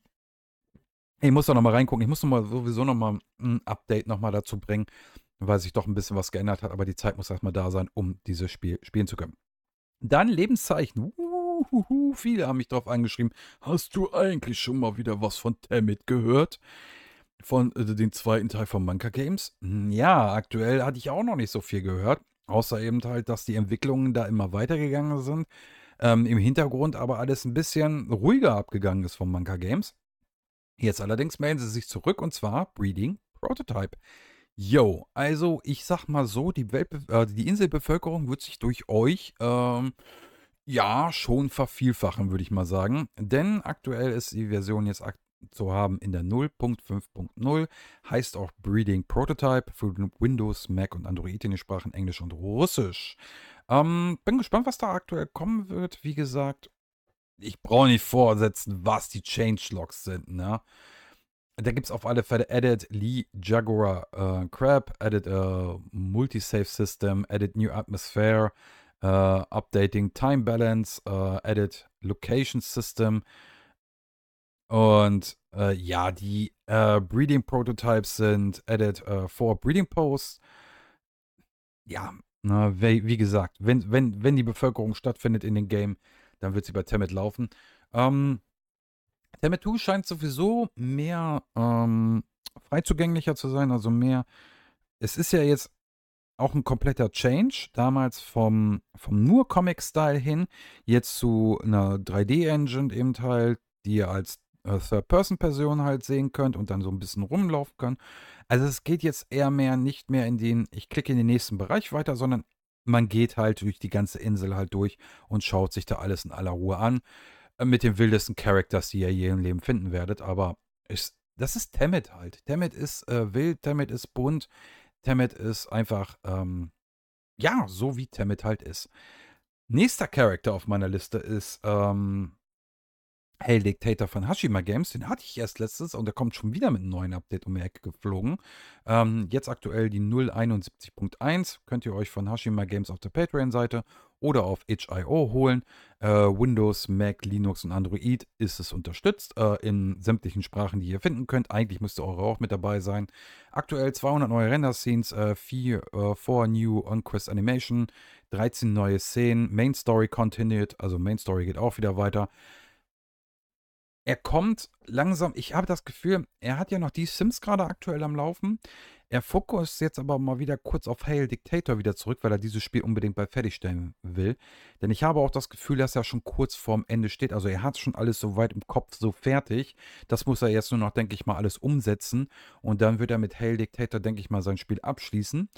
Ich muss da nochmal reingucken. Ich muss noch mal sowieso nochmal ein hm, Update nochmal dazu bringen, weil sich doch ein bisschen was geändert hat. Aber die Zeit muss erstmal da sein, um dieses Spiel spielen zu können. Dann Lebenszeichen. Uh, Huhuhu, viele haben mich darauf angeschrieben. Hast du eigentlich schon mal wieder was von Tamit gehört? Von äh, den zweiten Teil von Manka Games? Hm, ja, aktuell hatte ich auch noch nicht so viel gehört. Außer eben halt, dass die Entwicklungen da immer weitergegangen sind. Ähm, Im Hintergrund aber alles ein bisschen ruhiger abgegangen ist von Manka Games. Jetzt allerdings melden sie sich zurück und zwar Breeding Prototype. Yo, also ich sag mal so, die, Welt, äh, die Inselbevölkerung wird sich durch euch ähm, ja, schon vervielfachen, würde ich mal sagen. Denn aktuell ist die Version jetzt zu haben in der 0.5.0, heißt auch Breeding Prototype für Windows, Mac und Android in den Sprachen Englisch und Russisch. Ähm, bin gespannt, was da aktuell kommen wird. Wie gesagt, ich brauche nicht vorsetzen, was die Changelogs sind. Ne? Da gibt es auf alle Fälle Edit Lee Jaguar äh, Crab, Edit äh, Multisave System, Edit New Atmosphere. Uh, updating Time Balance, uh, Edit Location System. Und uh, ja, die Breeding Prototypes sind Edit for Breeding Posts. Ja, na, ne, wie, wie, gesagt, wenn, wenn, wenn die Bevölkerung stattfindet in dem Game, dann wird sie bei Temet laufen. Ähm, Temet 2 scheint sowieso mehr ähm, freizugänglicher zu sein, also mehr. Es ist ja jetzt auch ein kompletter Change, damals vom, vom nur Comic-Style hin, jetzt zu einer 3D-Engine eben halt, die ihr als äh, Third-Person-Person halt sehen könnt und dann so ein bisschen rumlaufen könnt. Also es geht jetzt eher mehr, nicht mehr in den, ich klicke in den nächsten Bereich weiter, sondern man geht halt durch die ganze Insel halt durch und schaut sich da alles in aller Ruhe an. Äh, mit den wildesten Characters, die ihr je im Leben finden werdet, aber ist, das ist Temet halt. Temet ist äh, wild, Temet ist bunt, Temet ist einfach, ähm, ja, so wie Temet halt ist. Nächster Charakter auf meiner Liste ist ähm, Hail Dictator von Hashima Games. Den hatte ich erst letztes und der kommt schon wieder mit einem neuen Update um die Ecke geflogen. Ähm, jetzt aktuell die 071.1. Könnt ihr euch von Hashima Games auf der Patreon-Seite oder auf itch.io holen. Äh, Windows, Mac, Linux und Android ist es unterstützt äh, in sämtlichen Sprachen, die ihr finden könnt. Eigentlich müsste eure auch mit dabei sein. Aktuell 200 neue Render-Scenes, 4, äh, 4 äh, New OnQuest Animation, 13 neue Szenen, Main Story Continued, also Main Story geht auch wieder weiter er kommt langsam, ich habe das Gefühl, er hat ja noch die Sims gerade aktuell am Laufen. Er fokussiert jetzt aber mal wieder kurz auf Hail Dictator wieder zurück, weil er dieses Spiel unbedingt bei fertigstellen will. Denn ich habe auch das Gefühl, dass er schon kurz vorm Ende steht. Also er hat schon alles so weit im Kopf, so fertig. Das muss er jetzt nur noch, denke ich mal, alles umsetzen. Und dann wird er mit Hail Dictator, denke ich mal, sein Spiel abschließen.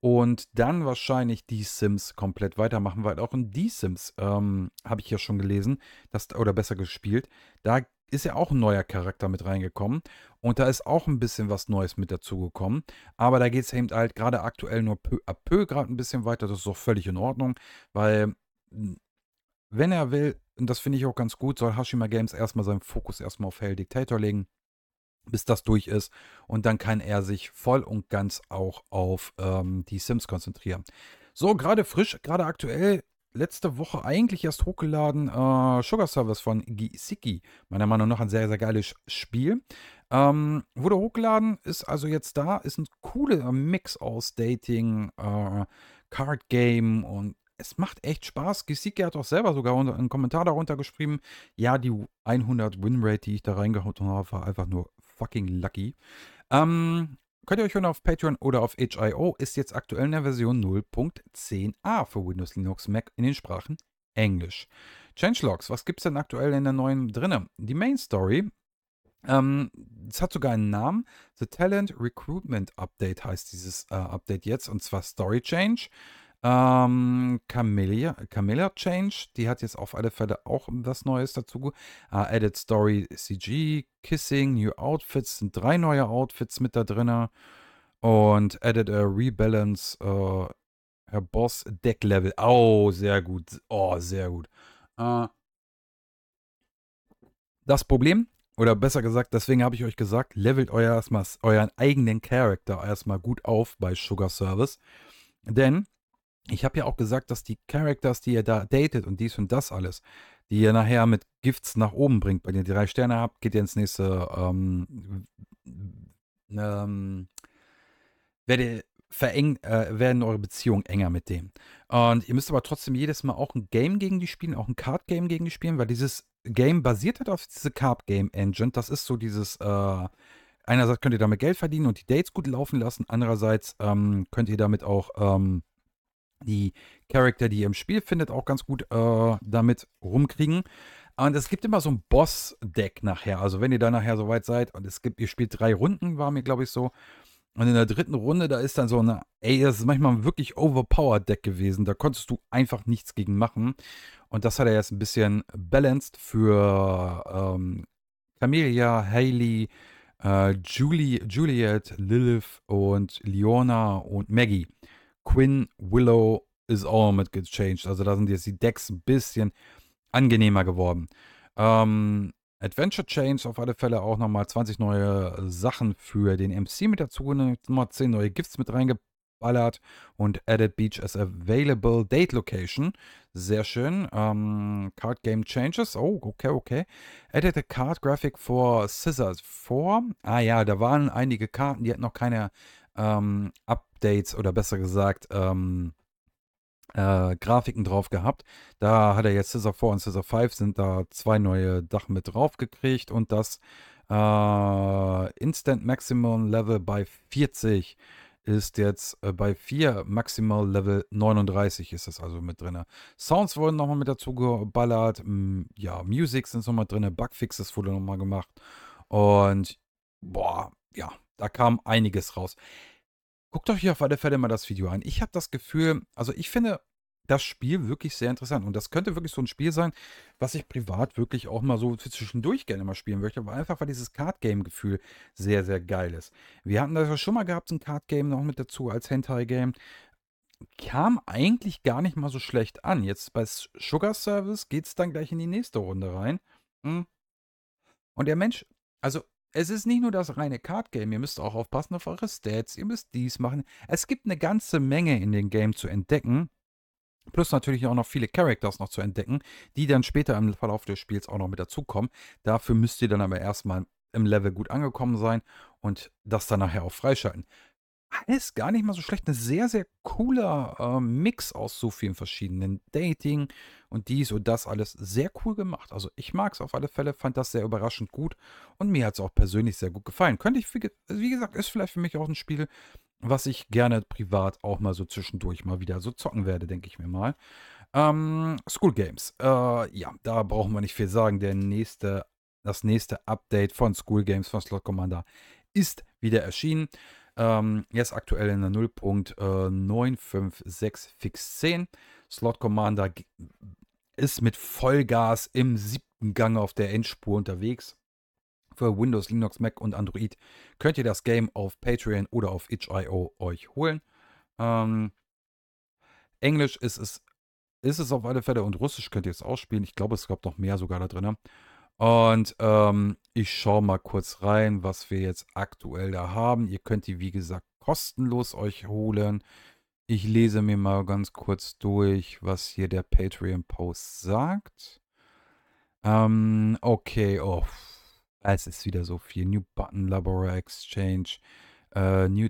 Und dann wahrscheinlich die Sims komplett weitermachen, weil auch in die Sims ähm, habe ich ja schon gelesen, dass, oder besser gespielt, da ist ja auch ein neuer Charakter mit reingekommen und da ist auch ein bisschen was Neues mit dazugekommen. Aber da geht es eben halt gerade aktuell nur peu à peu gerade ein bisschen weiter. Das ist auch völlig in Ordnung, weil hm, wenn er will, und das finde ich auch ganz gut, soll Hashima Games erstmal seinen Fokus erstmal auf Hell Dictator legen bis das durch ist. Und dann kann er sich voll und ganz auch auf ähm, die Sims konzentrieren. So, gerade frisch, gerade aktuell, letzte Woche eigentlich erst hochgeladen, äh, Sugar Service von Gisiki. Meiner Meinung nach ein sehr, sehr geiles Spiel. Ähm, wurde hochgeladen, ist also jetzt da, ist ein cooler Mix aus Dating, äh, Card Game und es macht echt Spaß. Gisiki hat auch selber sogar einen Kommentar darunter geschrieben. Ja, die 100 Winrate, die ich da reingehauen habe, war einfach nur fucking lucky. Ähm, könnt ihr euch hören auf Patreon oder auf HIO, ist jetzt aktuell in der Version 0.10a für Windows, Linux, Mac in den Sprachen Englisch. Changelogs, was gibt es denn aktuell in der neuen drinne? Die Main Story, ähm, es ähm, hat sogar einen Namen. The Talent Recruitment Update heißt dieses äh, Update jetzt und zwar Story Change. Ähm, Camellia, Camellia Change, die hat jetzt auf alle Fälle auch was Neues dazu. Äh, Added Story CG, Kissing, New Outfits, sind drei neue Outfits mit da drin. Und Added a Rebalance, äh, Herr Boss, Deck Level. Oh, sehr gut. Oh, sehr gut. Äh, das Problem, oder besser gesagt, deswegen habe ich euch gesagt, levelt euer erstmal euren eigenen Charakter erstmal gut auf bei Sugar Service. Denn ich habe ja auch gesagt, dass die Characters, die ihr da datet und dies und das alles, die ihr nachher mit Gifts nach oben bringt, wenn ihr drei Sterne habt, geht ihr ins nächste, ähm, ähm, werdet vereng, äh, werden eure Beziehungen enger mit dem. Und ihr müsst aber trotzdem jedes Mal auch ein Game gegen die spielen, auch ein Card Game gegen die spielen, weil dieses Game basiert halt auf diese Card Game Engine. Das ist so dieses, äh, einerseits könnt ihr damit Geld verdienen und die Dates gut laufen lassen, andererseits ähm, könnt ihr damit auch ähm, die Charakter, die ihr im Spiel findet, auch ganz gut äh, damit rumkriegen. Und es gibt immer so ein Boss-Deck nachher. Also wenn ihr da nachher soweit seid und es gibt, ihr spielt drei Runden, war mir glaube ich so. Und in der dritten Runde, da ist dann so eine, ey, das ist manchmal ein wirklich overpowered Deck gewesen. Da konntest du einfach nichts gegen machen. Und das hat er jetzt ein bisschen balanced für ähm, Camelia, Hayley, äh, Julie, Juliet, Lilith und Leona und Maggie. Quinn, Willow is all mit gechanged. Also da sind jetzt die Decks ein bisschen angenehmer geworden. Ähm, Adventure Change auf alle Fälle auch nochmal 20 neue Sachen für den MC mit dazu, nochmal 10 neue Gifts mit reingeballert und Added Beach as Available Date Location. Sehr schön. Ähm, Card Game Changes. Oh, okay, okay. Added a Card Graphic for Scissors 4. Ah ja, da waren einige Karten, die hatten noch keine ähm, Updates oder besser gesagt ähm, äh, Grafiken drauf gehabt. Da hat er jetzt Scissor 4 und Scissor 5 sind da zwei neue Sachen mit drauf gekriegt und das äh, Instant Maximum Level bei 40 ist jetzt äh, bei 4 Maximal Level 39 ist das also mit drin. Sounds wurden nochmal mit dazu geballert. M ja, Music sind nochmal drin. Bugfixes wurde nochmal gemacht. Und boah, ja, da kam einiges raus. Guckt euch auf alle Fälle mal das Video an. Ich habe das Gefühl, also ich finde das Spiel wirklich sehr interessant. Und das könnte wirklich so ein Spiel sein, was ich privat wirklich auch mal so zwischendurch gerne mal spielen möchte. Aber einfach, weil dieses Card-Game-Gefühl sehr, sehr geil ist. Wir hatten das ja schon mal gehabt, ein Card-Game noch mit dazu als Hentai-Game. Kam eigentlich gar nicht mal so schlecht an. Jetzt bei Sugar Service geht es dann gleich in die nächste Runde rein. Hm. Und der Mensch, also es ist nicht nur das reine Card-Game, ihr müsst auch aufpassen auf eure Stats, ihr müsst dies machen. Es gibt eine ganze Menge in dem Game zu entdecken. Plus natürlich auch noch viele Characters noch zu entdecken, die dann später im Verlauf des Spiels auch noch mit dazukommen. Dafür müsst ihr dann aber erstmal im Level gut angekommen sein und das dann nachher auch freischalten alles gar nicht mal so schlecht. Ein sehr, sehr cooler äh, Mix aus so vielen verschiedenen Dating und dies und das alles. Sehr cool gemacht. Also ich mag es auf alle Fälle, fand das sehr überraschend gut und mir hat es auch persönlich sehr gut gefallen. Könnte ich, wie gesagt, ist vielleicht für mich auch ein Spiel, was ich gerne privat auch mal so zwischendurch mal wieder so zocken werde, denke ich mir mal. Ähm, School Games. Äh, ja, da brauchen wir nicht viel sagen. Der nächste, das nächste Update von School Games von Slot Commander ist wieder erschienen. Ähm, ist aktuell in der 0.956 äh, Fix 10. Slot Commander ist mit Vollgas im siebten Gang auf der Endspur unterwegs. Für Windows, Linux, Mac und Android könnt ihr das Game auf Patreon oder auf itch.io euch holen. Ähm, Englisch ist es, ist es auf alle Fälle und Russisch könnt ihr es ausspielen. Ich glaube, es gab noch mehr sogar da drin. Und ähm, ich schaue mal kurz rein, was wir jetzt aktuell da haben. Ihr könnt die, wie gesagt, kostenlos euch holen. Ich lese mir mal ganz kurz durch, was hier der Patreon-Post sagt. Ähm, okay, oh, es ist wieder so viel. New Button Labora Exchange, uh, New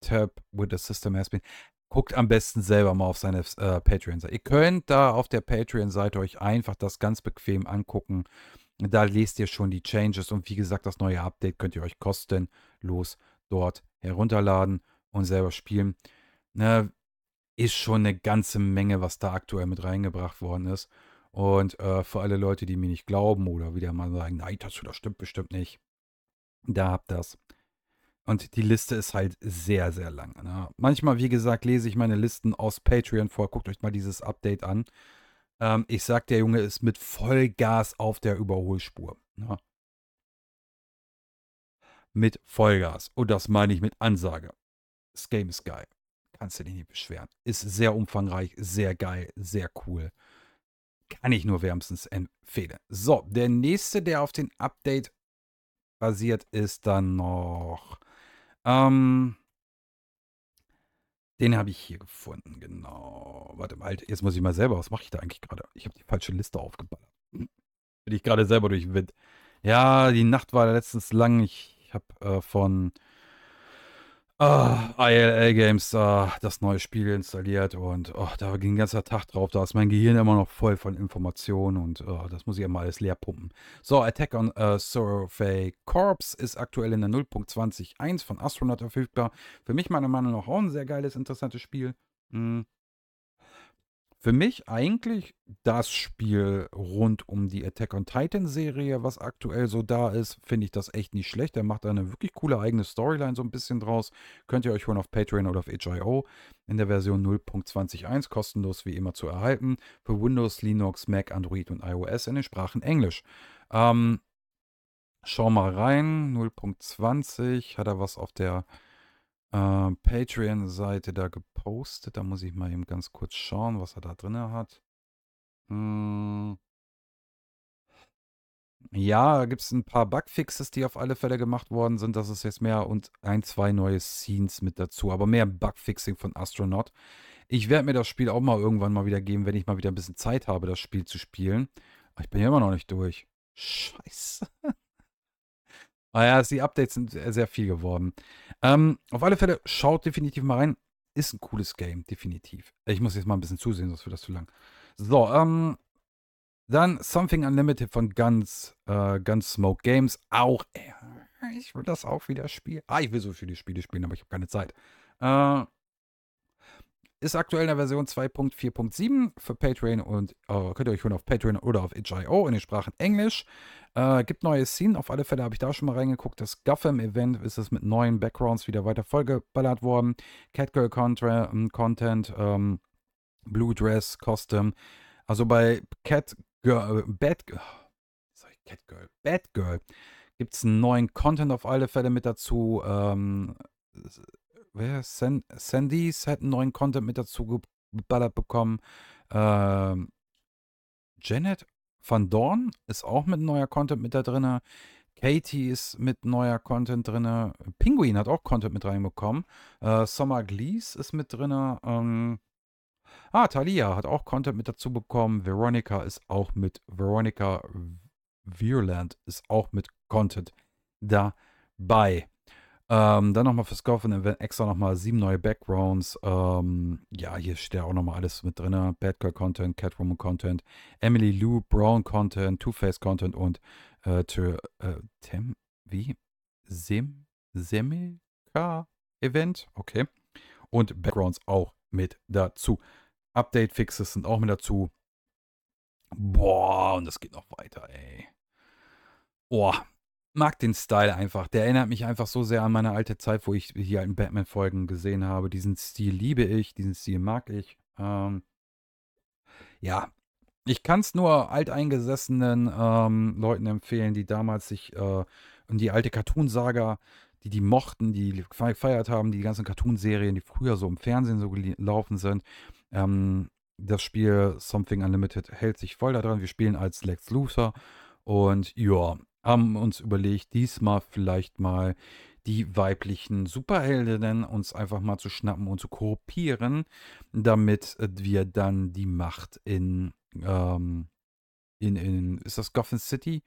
Tab with the System has been guckt am besten selber mal auf seine äh, Patreon-Seite. Ihr könnt da auf der Patreon-Seite euch einfach das ganz bequem angucken. Da lest ihr schon die Changes und wie gesagt, das neue Update könnt ihr euch kostenlos dort herunterladen und selber spielen. Ne, ist schon eine ganze Menge, was da aktuell mit reingebracht worden ist. Und äh, für alle Leute, die mir nicht glauben oder wieder mal sagen, nein, das stimmt bestimmt nicht, da habt ihr das. Und die Liste ist halt sehr, sehr lang. Ne? Manchmal, wie gesagt, lese ich meine Listen aus Patreon vor. Guckt euch mal dieses Update an. Ähm, ich sag, der Junge ist mit Vollgas auf der Überholspur. Ne? Mit Vollgas. Und das meine ich mit Ansage. Das Game ist geil. Kannst du dich nicht beschweren. Ist sehr umfangreich, sehr geil, sehr cool. Kann ich nur wärmstens empfehlen. So, der nächste, der auf den Update basiert, ist dann noch ähm, den habe ich hier gefunden, genau. Warte mal, halt, jetzt muss ich mal selber, was mache ich da eigentlich gerade? Ich habe die falsche Liste aufgeballert. Bin ich gerade selber durch Wind. Ja, die Nacht war letztens lang. Ich habe äh, von Ah, ILL Games, ah, das neue Spiel installiert und oh, da ging ein ganzer Tag drauf. Da ist mein Gehirn immer noch voll von Informationen und oh, das muss ich immer alles leer pumpen. So, Attack on uh, Survey Corps ist aktuell in der 0.20.1 von Astronaut verfügbar. Für mich meiner Meinung nach auch ein sehr geiles, interessantes Spiel. Hm für mich eigentlich das Spiel rund um die Attack on Titan Serie, was aktuell so da ist, finde ich das echt nicht schlecht. Er macht da eine wirklich coole eigene Storyline so ein bisschen draus. Könnt ihr euch holen auf Patreon oder auf HIO in der Version 0.21, kostenlos wie immer zu erhalten. Für Windows, Linux, Mac, Android und iOS in den Sprachen Englisch. Ähm, schau mal rein, 0.20, hat er was auf der äh, Patreon-Seite da gepostet. Da muss ich mal eben ganz kurz schauen, was er da drin hat. Hm. Ja, da gibt es ein paar Bugfixes, die auf alle Fälle gemacht worden sind. Das ist jetzt mehr und ein, zwei neue Scenes mit dazu. Aber mehr Bugfixing von Astronaut. Ich werde mir das Spiel auch mal irgendwann mal wieder geben, wenn ich mal wieder ein bisschen Zeit habe, das Spiel zu spielen. Aber ich bin ja immer noch nicht durch. Scheiße. Naja, ah die Updates sind sehr viel geworden. Ähm, auf alle Fälle, schaut definitiv mal rein. Ist ein cooles Game, definitiv. Ich muss jetzt mal ein bisschen zusehen, sonst wird das zu lang. So, ähm, dann Something Unlimited von Guns, äh, Gunsmoke Games. Auch, äh, ich will das auch wieder spielen. Ah, ich will so viele Spiele spielen, aber ich habe keine Zeit. Äh, ist aktuell in der Version 2.4.7 für Patreon und äh, könnt ihr euch holen auf Patreon oder auf itch.io in den Sprachen Englisch. Äh, gibt neue Szenen, auf alle Fälle habe ich da schon mal reingeguckt. Das Gotham-Event ist es mit neuen Backgrounds wieder weiter vollgeballert worden. Catgirl-Content, ähm, ähm, Blue Dress, Costume. Also bei Catgirl, äh, Batgirl, oh, sorry, Catgirl, Batgirl gibt es einen neuen Content auf alle Fälle mit dazu. Ähm, wer San Sandys hat einen neuen Content mit dazu geballert bekommen. Ähm, Janet Van Dorn ist auch mit neuer Content mit da drin. Katie ist mit neuer Content drin. Pinguin hat auch Content mit reinbekommen. Äh, Summer Glees ist mit drin. Ähm, ah, Thalia hat auch Content mit dazu bekommen. Veronica ist auch mit. Veronica Virland ist auch mit Content dabei. Ähm, dann nochmal fürs Kaufen extra nochmal sieben neue Backgrounds. Ähm, ja, hier steht ja auch nochmal alles mit drin. Bad Girl Content, Catwoman Content, Emily Lou Brown Content, Two-Face Content und äh, Tö, äh, Tem, wie? Sem, Semika Event? Okay. Und Backgrounds auch mit dazu. Update-Fixes sind auch mit dazu. Boah, und das geht noch weiter, ey. Boah, mag den Style einfach. Der erinnert mich einfach so sehr an meine alte Zeit, wo ich hier alten Batman-Folgen gesehen habe. Diesen Stil liebe ich, diesen Stil mag ich. Ähm, ja, ich kann es nur alteingesessenen ähm, Leuten empfehlen, die damals sich äh, in die alte Cartoon-Saga, die die mochten, die gefeiert haben, die ganzen Cartoon-Serien, die früher so im Fernsehen so gelaufen sind. Ähm, das Spiel Something Unlimited hält sich voll daran. Wir spielen als Lex Luthor und ja, haben uns überlegt, diesmal vielleicht mal die weiblichen Superheldinnen uns einfach mal zu schnappen und zu kopieren, damit äh, wir dann die Macht in, ähm, in, in, ist das Gotham City?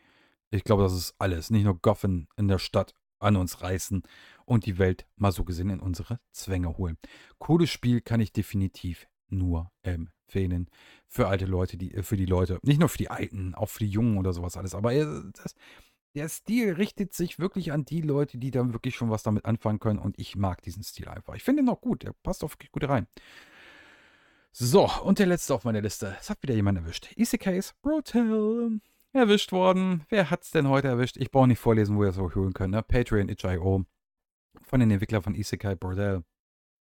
Ich glaube, das ist alles, nicht nur Gotham in der Stadt an uns reißen und die Welt mal so gesehen in unsere Zwänge holen. Cooles Spiel kann ich definitiv nur empfehlen für alte Leute, die für die Leute, nicht nur für die Alten, auch für die Jungen oder sowas alles. Aber äh, das, der Stil richtet sich wirklich an die Leute, die dann wirklich schon was damit anfangen können und ich mag diesen Stil einfach. Ich finde ihn auch gut, der passt auch wirklich gut rein. So, und der letzte auf meiner Liste. Es hat wieder jemand erwischt. Isekais Brotel. Erwischt worden. Wer hat's denn heute erwischt? Ich brauche nicht vorlesen, wo ihr es so holen könnt. Ne? Patreon, itch.io. Von den Entwicklern von Isekai Brotel.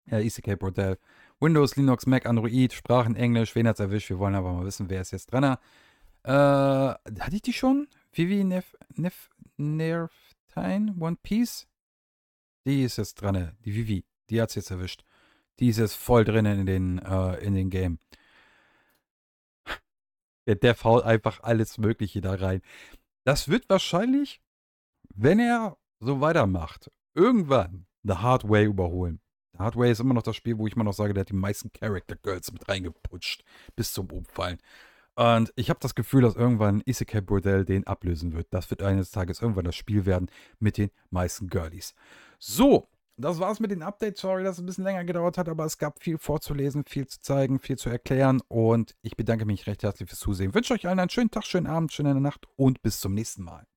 Äh, Isekai Brotel. Windows, Linux, Mac, Android, Sprachen, Englisch. Wen hat's erwischt? Wir wollen aber mal wissen, wer ist jetzt dran. Ne? Äh, hatte ich die schon? Vivi Nef, Nef, Nerftein, One Piece? Die ist jetzt dran, die Vivi. Die hat es jetzt erwischt. Die ist jetzt voll drin in den, äh, in den Game. Der Dev haut einfach alles Mögliche da rein. Das wird wahrscheinlich, wenn er so weitermacht, irgendwann The Hard Way überholen. The Hard Way ist immer noch das Spiel, wo ich immer noch sage, der hat die meisten Character Girls mit reingeputscht. Bis zum Umfallen. Und ich habe das Gefühl, dass irgendwann Isekai Bordell den ablösen wird. Das wird eines Tages irgendwann das Spiel werden mit den meisten Girlies. So, das war's mit den Updates. Sorry, dass es ein bisschen länger gedauert hat, aber es gab viel vorzulesen, viel zu zeigen, viel zu erklären. Und ich bedanke mich recht herzlich fürs Zusehen. Wünsche euch allen einen schönen Tag, schönen Abend, schöne Nacht und bis zum nächsten Mal.